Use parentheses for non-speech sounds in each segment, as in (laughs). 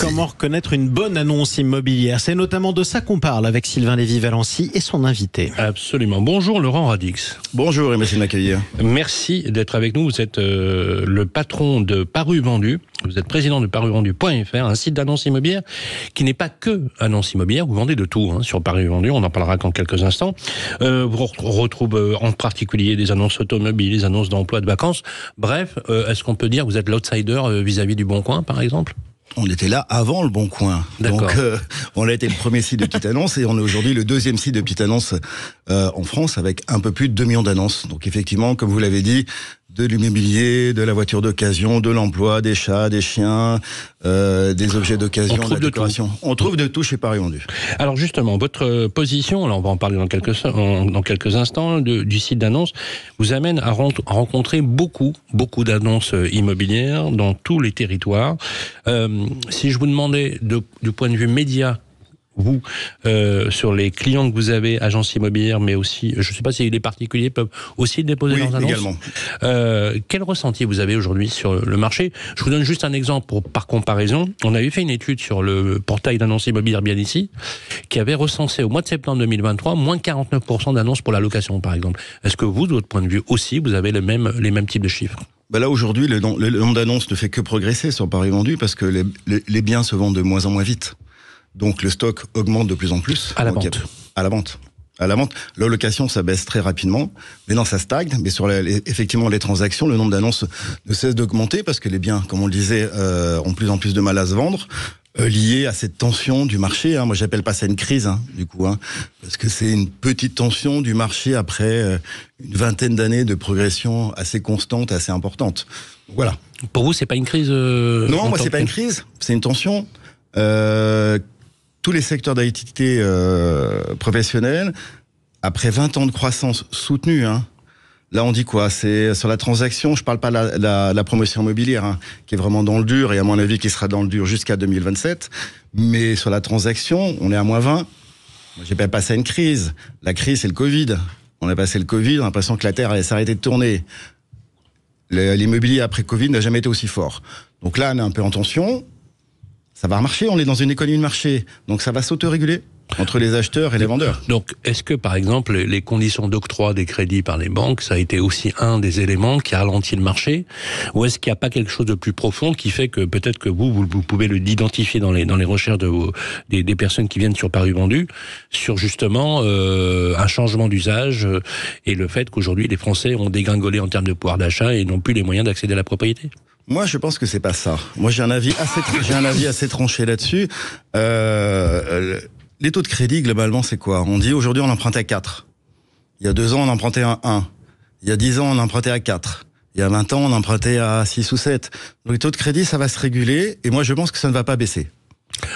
Comment reconnaître une bonne annonce immobilière C'est notamment de ça qu'on parle avec Sylvain Lévy-Valency et son invité. Absolument. Bonjour Laurent Radix. Bonjour et merci Merci d'être avec nous. Vous êtes euh, le patron de Paru Vendu. Vous êtes président de paruvendu.fr, un site d'annonces immobilières qui n'est pas que annonces immobilières. Vous vendez de tout hein, sur Paru Vendu. On en parlera qu'en quelques instants. Euh, vous retrouve euh, en particulier des annonces automobiles, des annonces d'emploi, de vacances. Bref, euh, est-ce qu'on peut dire que vous êtes l'outsider vis-à-vis du Bon Coin, par exemple on était là avant le Bon Coin. Donc euh, on a été le premier site de petite annonce et on est aujourd'hui le deuxième site de petite annonce euh, en France avec un peu plus de 2 millions d'annonces. Donc effectivement, comme vous l'avez dit, de l'immobilier, de la voiture d'occasion, de l'emploi, des chats, des chiens, euh, des objets d'occasion, de décoration. on trouve de tout chez Paris Ondu. Alors justement, votre position, là on va en parler dans quelques, dans quelques instants, du site d'annonce, vous amène à, rencontrer beaucoup, beaucoup d'annonces euh, immobilières dans tous les territoires. Euh, si je vous demandais du point de vue média, vous, euh, sur les clients que vous avez, agences immobilières, mais aussi, je ne sais pas si les particuliers peuvent aussi déposer leurs annonces. Également. Euh, quel ressenti vous avez aujourd'hui sur le marché Je vous donne juste un exemple pour, par comparaison. On avait fait une étude sur le portail d'annonces immobilières bien ici, qui avait recensé au mois de septembre 2023 moins 49% d'annonces pour la location, par exemple. Est-ce que vous, de votre point de vue aussi, vous avez les mêmes types de chiffres bah là aujourd'hui, le, nombre d'annonces ne fait que progresser sur Paris vendu parce que les, les biens se vendent de moins en moins vite. Donc le stock augmente de plus en plus. À la vente. à la vente. À la vente. L'allocation, ça baisse très rapidement. Mais non, ça stagne. Mais sur effectivement les transactions, le nombre d'annonces ne cesse d'augmenter parce que les biens, comme on le disait, euh, ont de plus en plus de mal à se vendre euh, lié à cette tension du marché. Hein. Moi, j'appelle pas ça une crise, hein, du coup, hein. parce que c'est une petite tension du marché après euh, une vingtaine d'années de progression assez constante, assez importante. Voilà. Pour vous, c'est pas une crise euh, Non, moi, c'est pas une crise. C'est une tension. Euh, tous les secteurs d'activité euh, professionnelle, après 20 ans de croissance soutenue, hein, Là, on dit quoi C'est sur la transaction. Je parle pas de la, promotion immobilière, hein, qui est vraiment dans le dur et à mon avis qui sera dans le dur jusqu'à 2027. Mais sur la transaction, on est à moins 20. J'ai pas passé à une crise. La crise, c'est le Covid. On a passé le Covid. On a l'impression que la terre allait s'arrêter de tourner. L'immobilier après Covid n'a jamais été aussi fort. Donc là, on est un peu en tension ça va marcher, on est dans une économie de marché, donc ça va s'autoréguler entre les acheteurs et les vendeurs. Donc, est-ce que, par exemple, les conditions d'octroi des crédits par les banques, ça a été aussi un des éléments qui a ralenti le marché Ou est-ce qu'il n'y a pas quelque chose de plus profond qui fait que peut-être que vous, vous, pouvez l'identifier dans les, dans les recherches de des, personnes qui viennent sur Paris Vendu, sur justement euh, un changement d'usage euh, et le fait qu'aujourd'hui, les Français ont dégringolé en termes de pouvoir d'achat et n'ont plus les moyens d'accéder à la propriété moi, je pense que c'est pas ça. Moi, j'ai un avis assez, j'ai un avis assez tranché là-dessus. Euh, les taux de crédit, globalement, c'est quoi On dit aujourd'hui, on empruntait à 4. Il y a deux ans, on empruntait à 1. Il y a 10 ans, on empruntait à 4. Il y a 20 ans, on empruntait à 6 ou 7. Donc, les taux de crédit, ça va se réguler. Et moi, je pense que ça ne va pas baisser.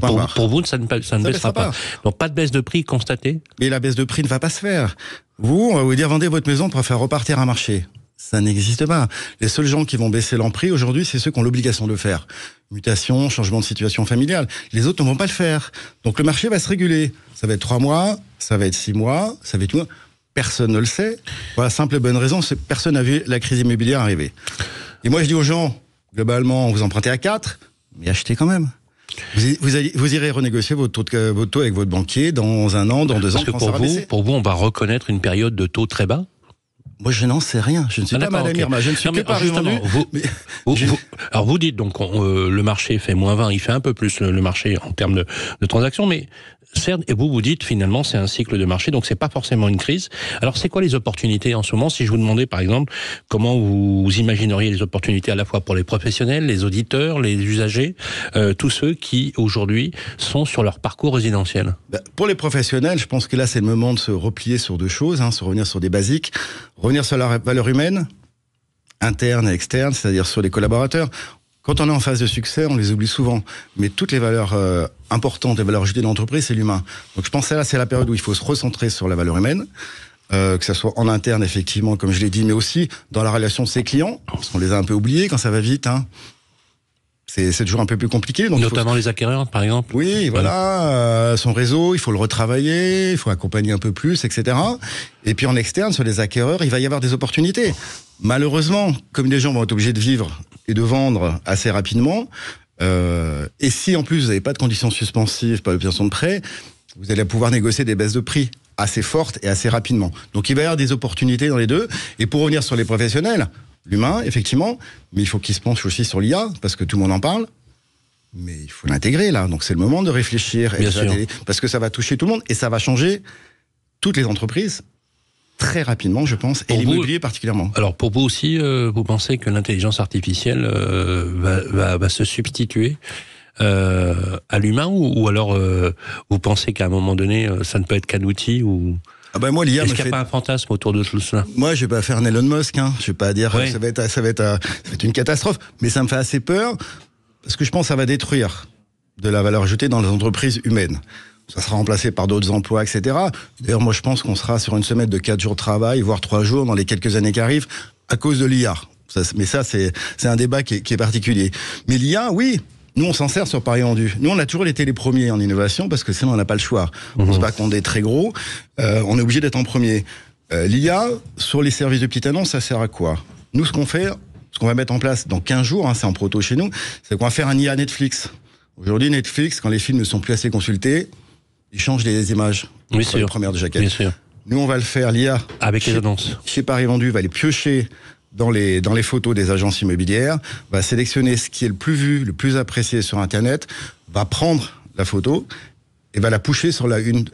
Pour, vous, ça ne, baissera, pas. pas. Donc, pas de baisse de prix constatée Mais la baisse de prix ne va pas se faire. Vous, on va vous dire, vendez votre maison pour faire repartir un marché ça n'existe pas. Les seuls gens qui vont baisser l'empris aujourd'hui, c'est ceux qui ont l'obligation de le faire. Mutation, changement de situation familiale. Les autres ne vont pas le faire. Donc le marché va se réguler. Ça va être trois mois, ça va être six mois, ça va être tout. Personne ne le sait. Pour la simple et bonne raison, c'est que personne n'a vu la crise immobilière arriver. Et moi, je dis aux gens, globalement, vous empruntez à quatre, mais achetez quand même. Vous, irez renégocier votre taux, avec votre banquier dans un an, dans deux ans. que pour pour vous, on va reconnaître une période de taux très bas moi, je n'en sais rien. Je ne suis ah, pas Madame Je ne suis pas justement, alors, vous dites donc euh, le marché fait moins 20, il fait un peu plus le, marché en termes de transactions, mais et vous vous dites finalement c'est un cycle de marché donc c'est pas forcément une crise. Alors c'est quoi les opportunités en ce moment Si je vous demandais par exemple comment vous imagineriez les opportunités à la fois pour les professionnels, les auditeurs, les usagers, euh, tous ceux qui aujourd'hui sont sur leur parcours résidentiel. Ben, pour les professionnels, je pense que là c'est le moment de se replier sur deux choses, hein, se revenir sur des basiques, revenir sur la valeur humaine, interne et externe, c'est-à-dire sur les collaborateurs. Quand on est en phase de succès, on les oublie souvent. Mais toutes les valeurs euh, importantes, les valeurs ajoutées d'entreprise, c'est l'humain. Donc je pense que là, c'est la période où il faut se recentrer sur la valeur humaine. Euh, que ce soit en interne, effectivement, comme je l'ai dit, mais aussi dans la relation de ses clients, parce qu'on les a un peu oubliés quand ça va vite. Hein. C'est toujours un peu plus compliqué. Notamment les acquéreurs, par exemple. Oui, voilà, euh, son réseau, il faut le retravailler, il faut accompagner un peu plus, etc. Et puis en externe, sur les acquéreurs, il va y avoir des opportunités. Malheureusement, comme les gens vont être obligés de vivre et de vendre assez rapidement. Euh, et si en plus vous n'avez pas de conditions suspensives, pas d'obtention de prêt, vous allez pouvoir négocier des baisses de prix assez fortes et assez rapidement. Donc il va y avoir des opportunités dans les deux. Et pour revenir sur les professionnels, l'humain, effectivement, mais il faut qu'ils se penche aussi sur l'IA, parce que tout le monde en parle. Mais il faut l'intégrer là, donc c'est le moment de réfléchir, et parce que ça va toucher tout le monde et ça va changer toutes les entreprises très rapidement, je pense, et l'immobilier particulièrement. Alors pour vous aussi, euh, vous pensez que l'intelligence artificielle euh, va, se substituer euh, à l'humain ou, alors vous pensez qu'à un moment donné, ça ne peut être qu'un outil ou ah ben moi, Est-ce qu'il n'y a pas un fantasme autour de tout cela Moi, je vais pas faire un Elon Musk. Hein. Je vais pas dire que ça, va être, ça va être une catastrophe, mais ça me fait assez peur parce que je pense que ça va détruire de la valeur ajoutée dans les entreprises humaines ça sera remplacé par d'autres emplois, etc. D'ailleurs, moi, je pense qu'on sera sur une semaine de 4 jours de travail, voire 3 jours dans les quelques années qui arrivent, à cause de l'IA. mais ça, c'est un débat qui est, particulier. Mais l'IA, oui, nous, on s'en sert sur Paris Rendu. Nous, on a toujours été les premiers en innovation parce que sinon, on n'a pas le choix. On ne se bat qu'on est très gros. Euh, on est obligé d'être en premier. Euh, L'IA, sur les services de petite annonce, ça sert à quoi Nous, ce qu'on fait, ce qu'on va mettre en place dans 15 jours, hein, c'est en proto chez nous, c'est qu'on va faire un IA Netflix. Aujourd'hui, Netflix, quand les films ne sont plus assez consultés, il change les images. Oui, sur la première de jaquette. Bien sûr. Nous, on va le faire, l'IA. Avec les annonces. Chez Paris Vendu, va les piocher dans les, dans les photos des agences immobilières, va sélectionner ce qui est le plus vu, le plus apprécié sur Internet, va prendre la photo et va la pousser sur la une.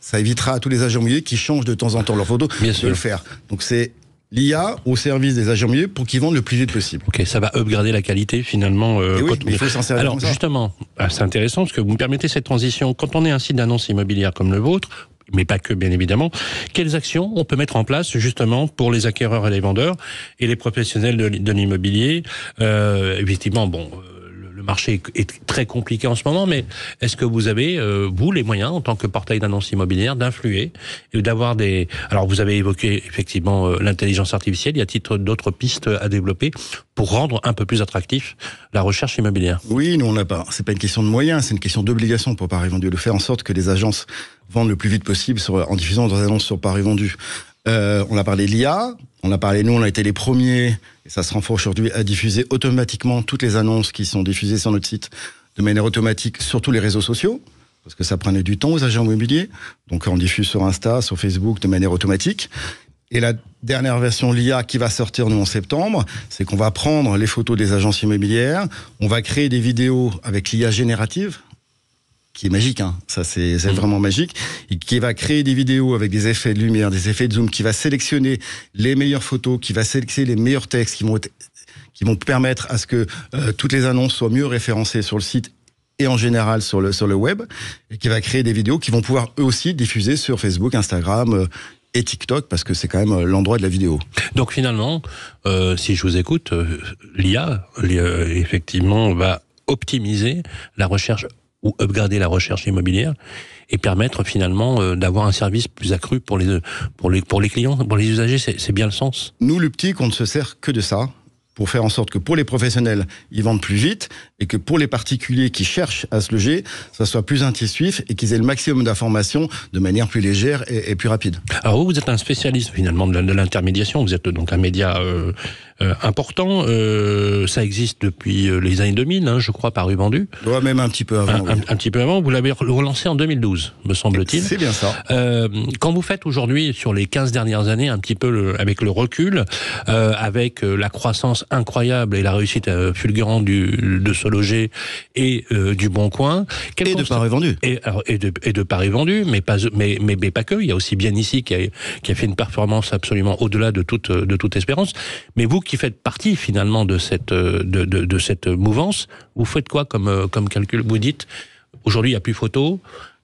Ça évitera à tous les agents immobiliers qui changent de temps en temps leurs photos de le faire. Donc c'est l'IA au service des agents milieux pour qu'ils vendent le plus vite possible. Ok, ça va upgrader la qualité finalement. Euh, eh oui, il faut s'en servir. Alors justement, ah, c'est intéressant parce que vous me permettez cette transition. Quand on est un site d'annonce immobilière comme le vôtre, mais pas que bien évidemment, quelles actions on peut mettre en place justement pour les acquéreurs et les vendeurs et les professionnels de, l'immobilier euh, Effectivement, bon euh, le marché est très compliqué en ce moment, mais est-ce que vous avez, euh, vous, les moyens, en tant que portail d'annonce immobilière, d'influer et d'avoir des... Alors, vous avez évoqué effectivement euh, l'intelligence artificielle, il y a titre d'autres pistes à développer pour rendre un peu plus attractif la recherche immobilière. Oui, nous, on n'a pas... C'est pas une question de moyens, c'est une question d'obligation pour Paris Vendu, de faire en sorte que les agences vendent le plus vite possible en diffusant leurs annonces sur Paris Vendu. Euh, on a parlé de l'IA, on a parlé, nous, on a été les premiers, et ça se renforce aujourd'hui, à diffuser automatiquement toutes les annonces qui sont diffusées sur notre site de manière automatique sur tous les réseaux sociaux, parce que ça prenait du temps aux agents immobiliers. Donc on diffuse sur Insta, sur Facebook de manière automatique. Et la dernière version l'IA qui va sortir nous en septembre, c'est qu'on va prendre les photos des agences immobilières, on va créer des vidéos avec l'IA générative, qui est magique, hein. ça c'est mm. vraiment magique, qui va créer des vidéos avec des effets de lumière, des effets de zoom, qui va sélectionner les meilleures photos, qui va sélectionner les meilleurs textes qui vont qui vont permettre à ce que euh, toutes les annonces soient mieux référencées sur le site et en général sur le, sur le web, et qui va créer des vidéos qui vont pouvoir eux aussi diffuser sur Facebook, Instagram, euh, et TikTok parce que c'est quand même euh, l'endroit de la vidéo. Donc finalement, si je vous écoute, l'IA, effectivement, va optimiser la recherche ou upgrader la recherche immobilière et permettre finalement euh, d'avoir un service plus accru pour les pour les pour les clients, pour les usagers, c'est bien le sens. Nous, le on ne se sert que de ça pour faire en sorte que pour les professionnels, ils vendent plus vite et que pour les particuliers qui cherchent à se loger, ça soit plus intuitif et qu'ils aient le maximum d'informations de manière plus légère et, et, plus rapide. Alors vous, vous êtes un spécialiste finalement de l'intermédiation, vous êtes donc un média euh, euh, important. Euh, ça existe depuis euh, les années 2000, hein, je crois, par vendu Ouais, même un petit peu avant. Un, petit peu avant. Vous l'avez relancé en 2012, me semble-t-il. C'est bien ça. quand vous faites aujourd'hui, sur les 15 dernières années, un petit peu avec le recul, avec la croissance incroyable et la réussite fulgurante du, de ce loger et du Bon Coin. Et, de Paris vendu. Et, de, Paris vendu, mais pas, mais, mais, pas que. Il y a aussi bien ici qui a, qui a fait une performance absolument au-delà de toute, de toute espérance. Mais vous qui qui faites partie finalement de cette, euh, de, de, cette mouvance, vous faites quoi comme, euh, comme calcul Vous dites, aujourd'hui il n'y a plus photo,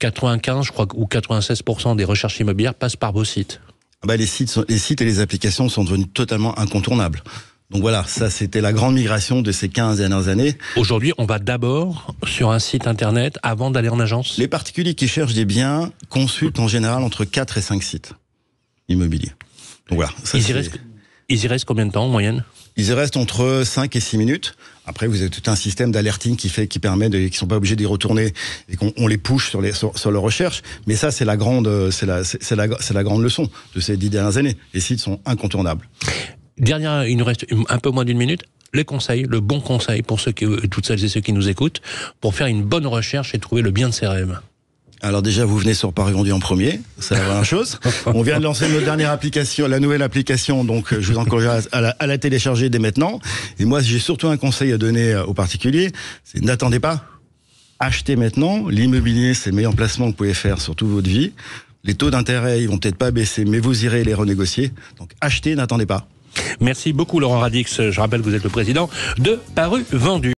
95 je crois, ou 96% des recherches immobilières passent par vos sites. Ah bah les, sites les sites et les applications sont devenus totalement incontournables. Donc voilà, ça c'était la grande migration de ces 15 dernières années. Aujourd'hui, on va d'abord sur un site internet avant d'aller en agence Les particuliers qui cherchent des biens consultent en général entre 4 et 5 sites immobiliers. Donc voilà. Ça, ils y restent combien de temps en moyenne Ils y restent entre 5 et 6 minutes. Après, vous avez tout un système d'alerting qui fait, qui permet, de, qui sont pas obligés d'y retourner et qu'on les push sur les sur, leur recherche. Mais ça, c'est la grande, c'est c'est la, grande leçon de ces dix dernières années. Les sites sont incontournables. Dernière, il nous reste un peu moins d'une minute. Les conseils, le bon conseil pour ceux qui, toutes celles et ceux qui nous écoutent, pour faire une bonne recherche et trouver le bien de CRM. Alors déjà, vous venez sur Paris Vendu en premier, c'est la première chose. (laughs) On vient de lancer notre dernière application, la nouvelle application, donc euh, je vous encourage à la, télécharger dès maintenant. Et moi, j'ai surtout un conseil à donner euh, aux particuliers, c'est n'attendez pas, achetez maintenant. L'immobilier, c'est le meilleur placement que vous pouvez faire sur toute votre vie. Les taux d'intérêt, ils vont peut-être pas baisser, mais vous irez les renégocier. Donc achetez, n'attendez pas. Merci beaucoup Laurent Radix. Je rappelle que vous êtes le président de Paru Vendu.